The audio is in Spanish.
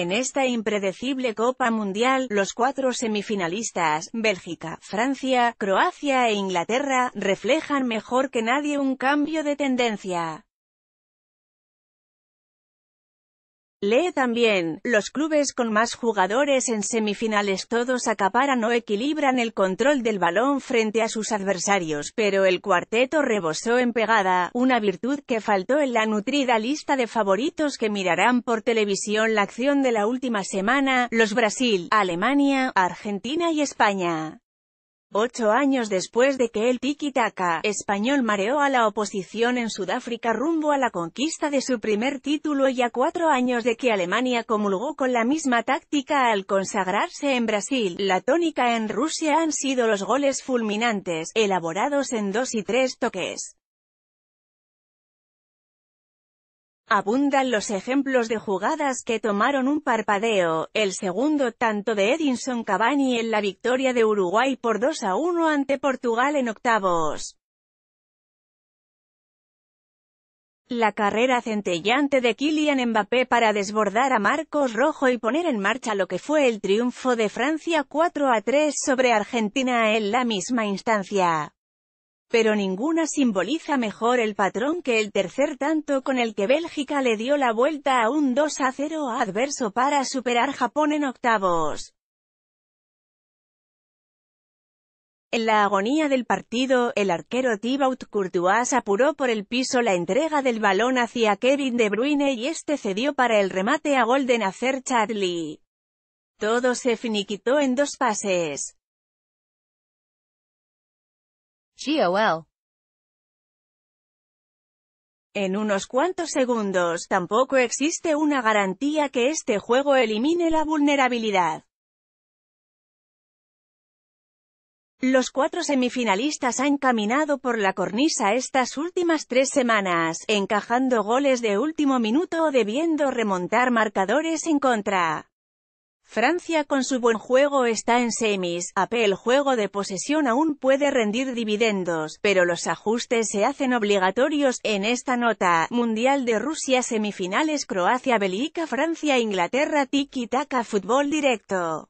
En esta impredecible Copa Mundial, los cuatro semifinalistas, Bélgica, Francia, Croacia e Inglaterra, reflejan mejor que nadie un cambio de tendencia. Lee también, los clubes con más jugadores en semifinales todos acaparan o equilibran el control del balón frente a sus adversarios, pero el cuarteto rebosó en pegada, una virtud que faltó en la nutrida lista de favoritos que mirarán por televisión la acción de la última semana, los Brasil, Alemania, Argentina y España. Ocho años después de que el tiki-taka español mareó a la oposición en Sudáfrica rumbo a la conquista de su primer título y a cuatro años de que Alemania comulgó con la misma táctica al consagrarse en Brasil, la tónica en Rusia han sido los goles fulminantes, elaborados en dos y tres toques. Abundan los ejemplos de jugadas que tomaron un parpadeo, el segundo tanto de Edinson Cavani en la victoria de Uruguay por 2 a 1 ante Portugal en octavos. La carrera centellante de Kylian Mbappé para desbordar a Marcos Rojo y poner en marcha lo que fue el triunfo de Francia 4 a 3 sobre Argentina en la misma instancia pero ninguna simboliza mejor el patrón que el tercer tanto con el que Bélgica le dio la vuelta a un 2 a 0 adverso para superar Japón en octavos. En la agonía del partido, el arquero Thibaut Courtois apuró por el piso la entrega del balón hacia Kevin De Bruyne y este cedió para el remate a Golden de Todo se finiquitó en dos pases. En unos cuantos segundos, tampoco existe una garantía que este juego elimine la vulnerabilidad. Los cuatro semifinalistas han caminado por la cornisa estas últimas tres semanas, encajando goles de último minuto o debiendo remontar marcadores en contra. Francia con su buen juego está en semis, AP el juego de posesión aún puede rendir dividendos, pero los ajustes se hacen obligatorios, en esta nota, Mundial de Rusia semifinales Croacia belica Francia Inglaterra Tiki Taka Fútbol Directo